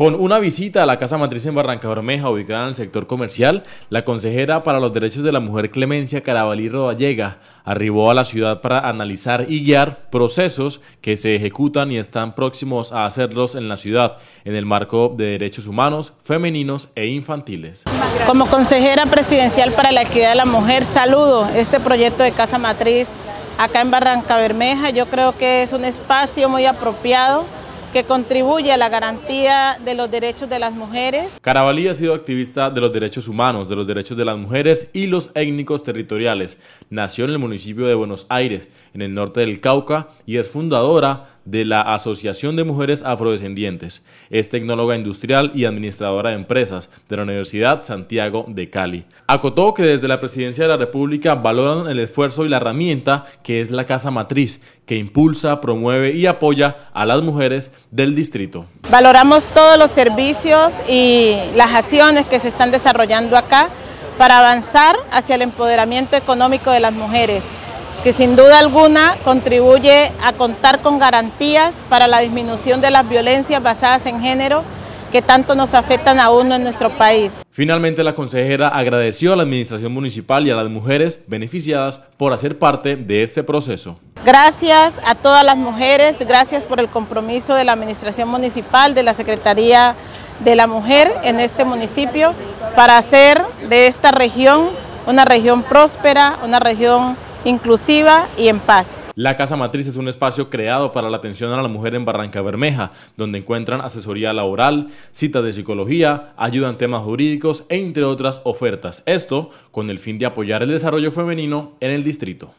Con una visita a la Casa Matriz en Barranca Bermeja, ubicada en el sector comercial, la consejera para los derechos de la mujer Clemencia Carabalí Rodallega arribó a la ciudad para analizar y guiar procesos que se ejecutan y están próximos a hacerlos en la ciudad, en el marco de derechos humanos, femeninos e infantiles. Como consejera presidencial para la equidad de la mujer, saludo este proyecto de Casa Matriz acá en Barranca Bermeja. Yo creo que es un espacio muy apropiado que contribuye a la garantía de los derechos de las mujeres. Carabalí ha sido activista de los derechos humanos, de los derechos de las mujeres y los étnicos territoriales. Nació en el municipio de Buenos Aires, en el norte del Cauca, y es fundadora de la Asociación de Mujeres Afrodescendientes. Es tecnóloga industrial y administradora de empresas de la Universidad Santiago de Cali. Acotó que desde la Presidencia de la República valoran el esfuerzo y la herramienta que es la Casa Matriz, que impulsa, promueve y apoya a las mujeres del distrito. Valoramos todos los servicios y las acciones que se están desarrollando acá para avanzar hacia el empoderamiento económico de las mujeres que sin duda alguna contribuye a contar con garantías para la disminución de las violencias basadas en género que tanto nos afectan a uno en nuestro país. Finalmente, la consejera agradeció a la Administración Municipal y a las mujeres beneficiadas por hacer parte de este proceso. Gracias a todas las mujeres, gracias por el compromiso de la Administración Municipal, de la Secretaría de la Mujer en este municipio, para hacer de esta región una región próspera, una región inclusiva y en paz. La Casa Matriz es un espacio creado para la atención a la mujer en Barranca Bermeja, donde encuentran asesoría laboral, citas de psicología, ayuda en temas jurídicos, e, entre otras ofertas. Esto con el fin de apoyar el desarrollo femenino en el distrito.